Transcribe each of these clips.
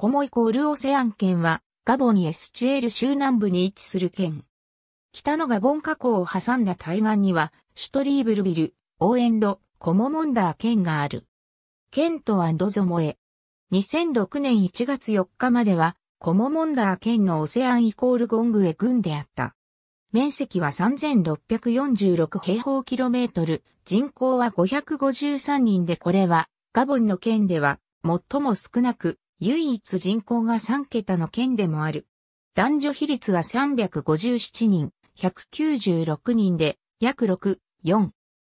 コモイコールオセアン県は、ガボニエスチュエル州南部に位置する県。北のガボン河口を挟んだ対岸には、シュトリーブルビル、オーエンド、コモモンダー県がある。県とはドゾモエ。2006年1月4日までは、コモモンダー県のオセアンイコールゴングエ郡であった。面積は3646平方キロメートル、人口は553人でこれは、ガボンの県では、最も少なく、唯一人口が3桁の県でもある。男女比率は357人、196人で、約6、4。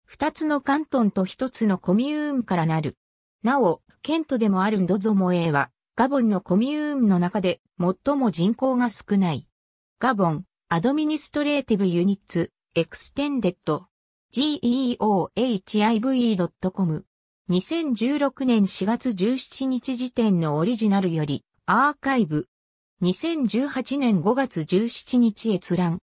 二つの関東と一つのコミューンからなる。なお、県都でもあるドゾモエは、ガボンのコミューンの中で最も人口が少ない。ガボン、アドミニストレーティブユニッツ、エクステンデッド、g e o h i v c o m 2016年4月17日時点のオリジナルより、アーカイブ。2018年5月17日閲覧。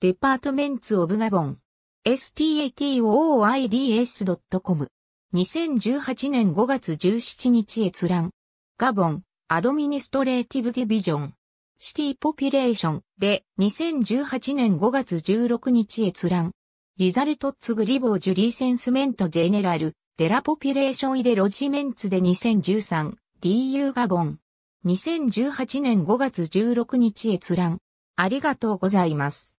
デパートメンツ・オブ・ガボン。s t a t o i d s c o m 2018年5月17日閲覧。ガボン、アドミニストレーティブ・ディビジョン。シティ・ポピュレーションで2018年5月16日閲覧。リザルトッツグリボージュリーセンスメントジェネラルデラポピュレーションイデロジメンツで 2013DU ガボン。2018年5月16日閲覧。ありがとうございます。